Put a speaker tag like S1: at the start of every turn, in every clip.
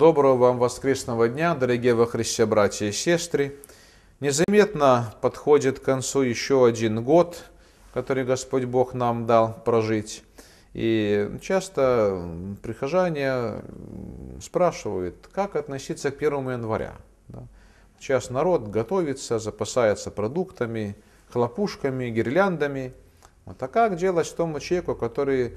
S1: Доброго вам воскресного дня, дорогие во Христе братья и сестры. Незаметно подходит к концу еще один год, который Господь Бог нам дал прожить. И часто прихожане спрашивают, как относиться к 1 января. Сейчас народ готовится, запасается продуктами, хлопушками, гирляндами. Вот, а как делать тому человеку, который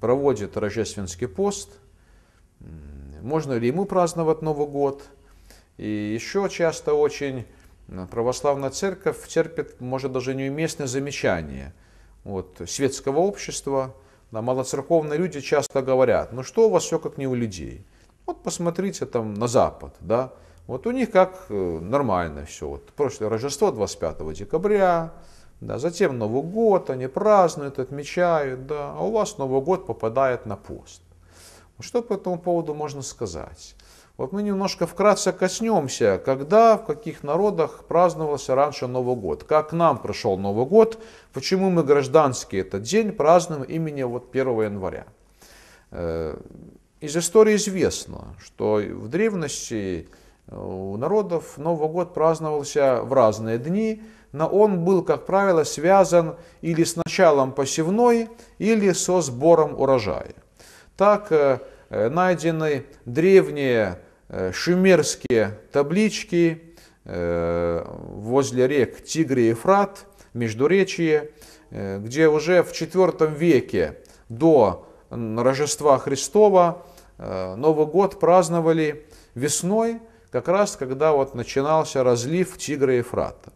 S1: проводит рождественский пост, можно ли ему праздновать Новый год. И еще часто очень э, православная церковь терпит, может, даже неуместное замечание вот, светского общества. Да, малоцерковные люди часто говорят, ну что у вас все как не у людей. Вот посмотрите там на Запад, да, вот у них как э, нормально все. Вот прошлое Рождество 25 декабря, да, затем Новый год они празднуют, отмечают, да, а у вас Новый год попадает на пост. Ну, что по этому поводу можно сказать? Вот мы немножко вкратце коснемся, когда, в каких народах праздновался раньше Новый год, как нам прошел Новый год, почему мы гражданские этот день празднуем имени вот 1 января. Э, из истории известно, что в древности э, у народов Новый год праздновался в разные дни, но он был, как правило, связан или с началом посевной, или со сбором урожая. Так э, э, найдены древние э, шумерские таблички возле рек Тигр и Ефрат, Междуречие, где уже в IV веке до Рождества Христова Новый год праздновали весной, как раз когда вот начинался разлив Тигра и Ефрата.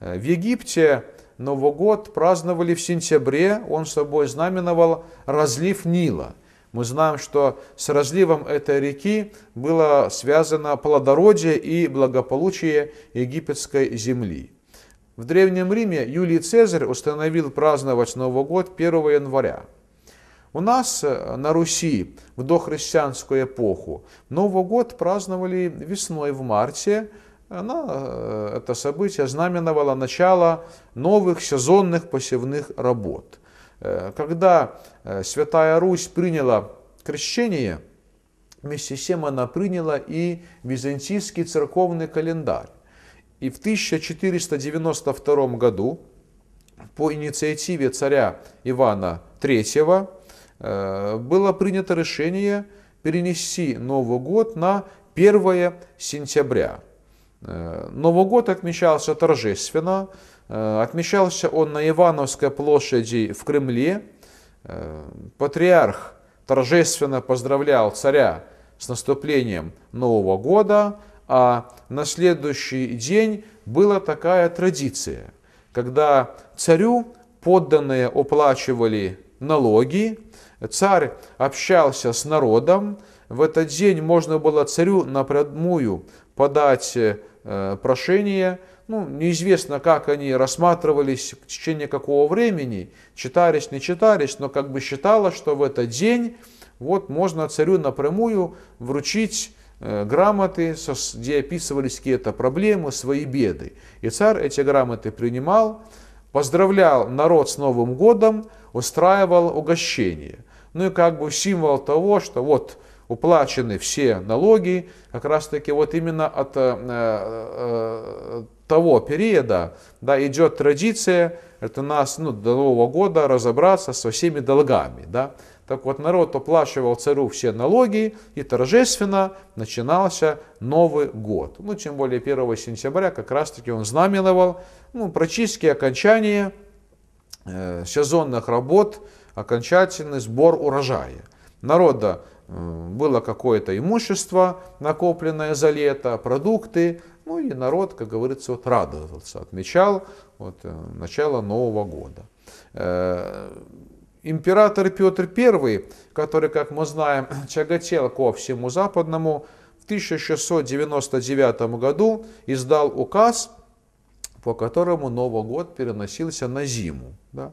S1: В Египте Новый год праздновали в сентябре, он собой знаменовал разлив Нила – мы знаем, что с разливом этой реки было связано плодородие и благополучие египетской земли. В Древнем Риме Юлий Цезарь установил праздновать Новый год 1 января. У нас э, на Руси в дохристианскую эпоху Новый год праздновали весной в марте. Она, э, это событие знаменовало начало новых сезонных посевных работ – Э, когда э, Святая Русь приняла крещение, вместе с тем она приняла и византийский церковный календарь. И в 1492 году по инициативе царя Ивана III э, было принято решение перенести Новый год на 1 сентября. Новый год отмечался торжественно, Э, отмечался он на Ивановской площади в Кремле. Э, патриарх торжественно поздравлял царя с наступлением Нового года, а на следующий день была такая традиция, когда царю подданные оплачивали налоги, царь общался с народом, в этот день можно было царю напрямую подать э, прошение ну, неизвестно, как они рассматривались в течение какого времени, читались, не читались, но как бы считалось, что в этот день вот можно царю напрямую вручить э, грамоты, где описывались какие-то проблемы, свои беды. И царь эти грамоты принимал, поздравлял народ с Новым годом, устраивал угощение. Ну и как бы символ того, что вот уплачены все налоги, как раз таки вот именно от э, э, того периода, да, идет традиция, это нас ну, до Нового года разобраться со всеми долгами. Да. Так вот, народ оплачивал царю все налоги, и торжественно начинался Новый год. Ну, тем более 1 сентября как раз-таки он знаменовал ну, прочистки окончание э, сезонных работ, окончательный сбор урожая. Народа э, было какое-то имущество, накопленное за лето, продукты, ну и народ, как говорится, вот радовался, отмечал вот, э, начало Нового года. Э, император Петр I, который, как мы знаем, чаготел ко всему западному, в 1699 году издал указ, по которому Новый год переносился на зиму. Да?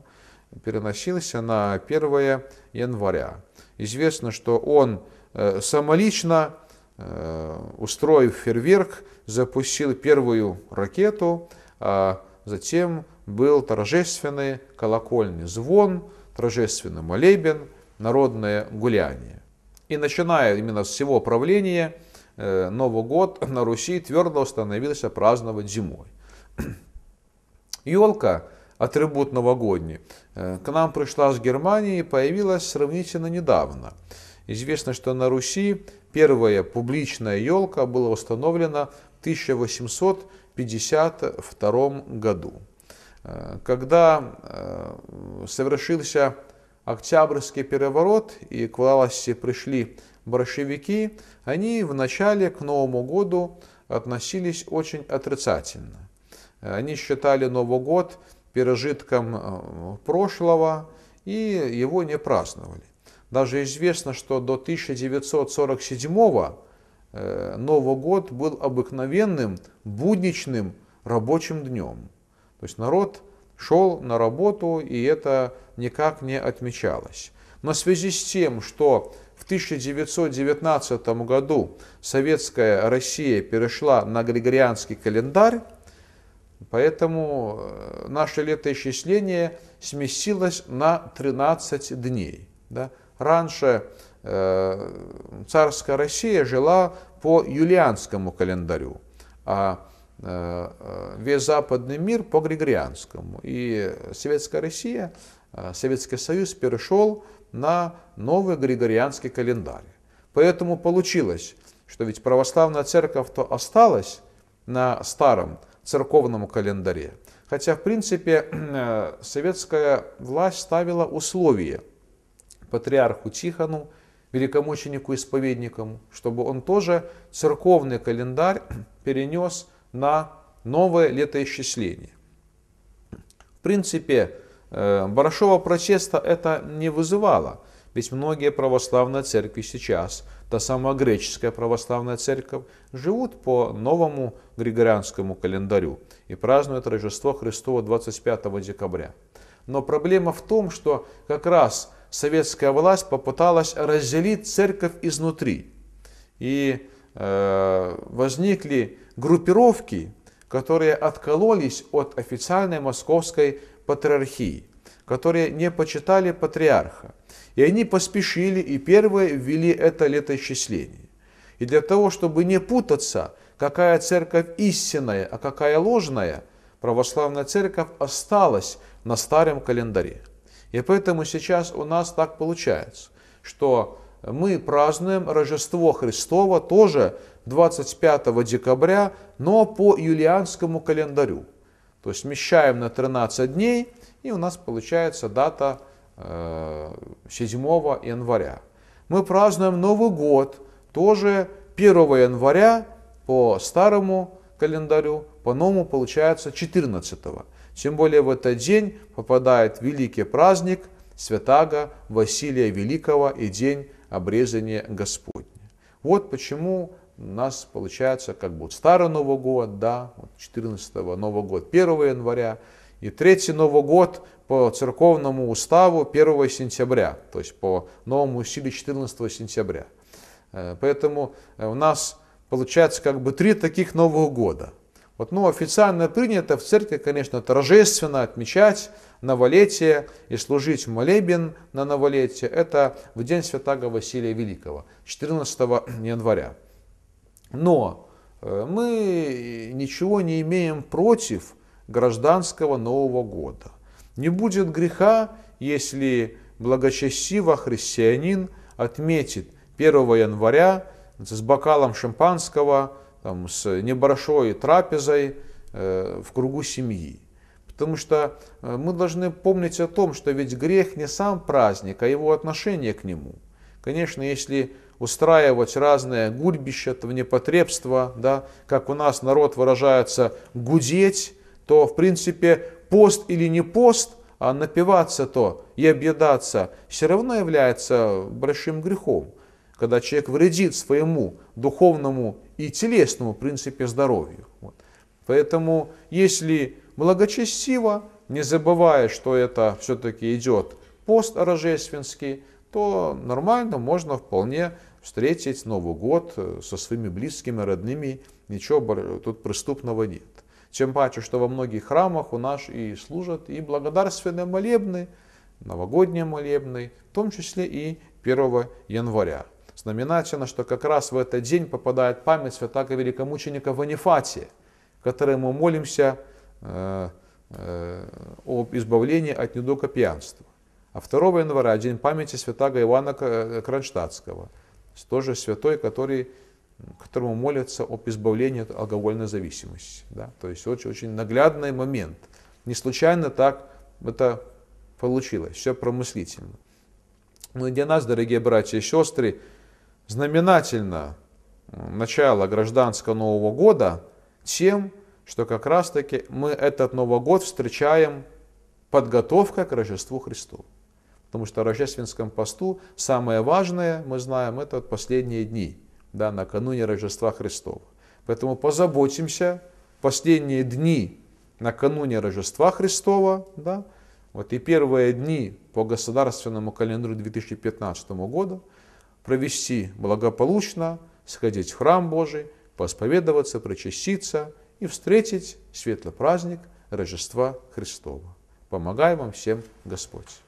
S1: Переносился на 1 января. Известно, что он э, самолично Э, устроив фейерверк, запустил первую ракету, а затем был торжественный колокольный звон, торжественный молебен, народное гуляние. И начиная именно с всего правления, э, Новый год на Руси твердо установился праздновать зимой. Елка, атрибут новогодний, э, к нам пришла с Германии и появилась сравнительно недавно – Известно, что на Руси первая публичная елка была установлена в 1852 году. Э, когда э, совершился Октябрьский переворот и к власти пришли большевики, они в начале к Новому году относились очень отрицательно. Э, они считали Новый год пережитком прошлого и его не праздновали. Даже известно, что до 1947 э, Новый год был обыкновенным будничным рабочим днем. То есть народ шел на работу, и это никак не отмечалось. Но в связи с тем, что в 1919 году советская Россия перешла на григорианский календарь, поэтому э, наше летоисчисление сместилось на 13 дней. Да? Раньше э, царская Россия жила по юлианскому календарю, а э, э, весь западный мир по григорианскому. И Советская Россия, Советский Союз перешел на новый григорианский календарь. Поэтому получилось, что ведь православная церковь-то осталась на старом церковном календаре. Хотя, в принципе, советская власть ставила условия – патриарху Тихону, великомученику исповедникам, чтобы он тоже церковный календарь перенес на новое летоисчисление. В принципе, Барашова э, протеста это не вызывало, ведь многие православные церкви сейчас, та самая греческая православная церковь, живут по новому григорианскому календарю и празднуют Рождество Христово 25 декабря. Но проблема в том, что как раз советская власть попыталась разделить церковь изнутри. И э, возникли группировки, которые откололись от официальной московской патриархии, которые не почитали патриарха. И они поспешили и первые ввели это летоисчисление. И для того, чтобы не путаться, какая церковь истинная, а какая ложная, православная церковь осталась на старом календаре. И поэтому сейчас у нас так получается, что мы празднуем Рождество Христова тоже 25 декабря, но по юлианскому календарю. То есть смещаем на 13 дней, и у нас получается дата 7 э, января. Мы празднуем Новый год тоже 1 января по старому календарю, по новому получается 14. -го. Тем более в этот день попадает великий праздник святаго Василия Великого и день обрезания Господня. Вот почему у нас получается как бы старый Новый год, да, 14 Новый год, 1 января, и третий Новый год по церковному уставу 1 сентября, то есть по новому усилию 14 сентября. Э, поэтому э, у нас получается как бы три таких Нового года – вот, ну, официально принято в церкви, конечно, торжественно отмечать новолетие и служить молебен на новолетие. Это в день святого Василия Великого, 14 января. Но э, мы ничего не имеем против гражданского Нового года. Не будет греха, если благочестиво христианин отметит 1 января с бокалом шампанского – там, с небольшой трапезой э, в кругу семьи. Потому что э, мы должны помнить о том, что ведь грех не сам праздник, а его отношение к нему. Конечно, если устраивать разные гульбища, то непотребство, да, как у нас народ выражается, гудеть, то в принципе пост или не пост, а напиваться то и объедаться все равно является большим грехом когда человек вредит своему духовному и телесному, в принципе, здоровью. Вот. Поэтому, если благочестиво, не забывая, что это все-таки идет пост рождественский, то нормально можно вполне встретить Новый год э, со своими близкими, родными, ничего тут преступного нет. Тем паче, что во многих храмах у нас и служат и благодарственные молебны, новогодние молебны, в том числе и 1 января. Знаменательно, что как раз в этот день попадает память святого великомученика Ванифатия, мы молимся э, э, об избавлении от недуга пьянства. А 2 января день памяти святого Ивана э, Кронштадтского, тоже святой, который, которому молятся об избавлении от алкогольной зависимости. Да? То есть очень, очень наглядный момент. Не случайно так это получилось, все промыслительно. Но ну для нас, дорогие братья и сестры, знаменательно начало гражданского Нового года тем, что как раз-таки мы этот Новый год встречаем подготовка к Рождеству Христу. Потому что в рождественском посту самое важное, мы знаем, это последние дни, да, накануне Рождества Христова. Поэтому позаботимся последние дни накануне Рождества Христова, да, вот и первые дни по государственному календарю 2015 года – провести благополучно, сходить в храм Божий, посповедоваться, причаститься и встретить светлый праздник Рождества Христова. Помогай вам всем Господь!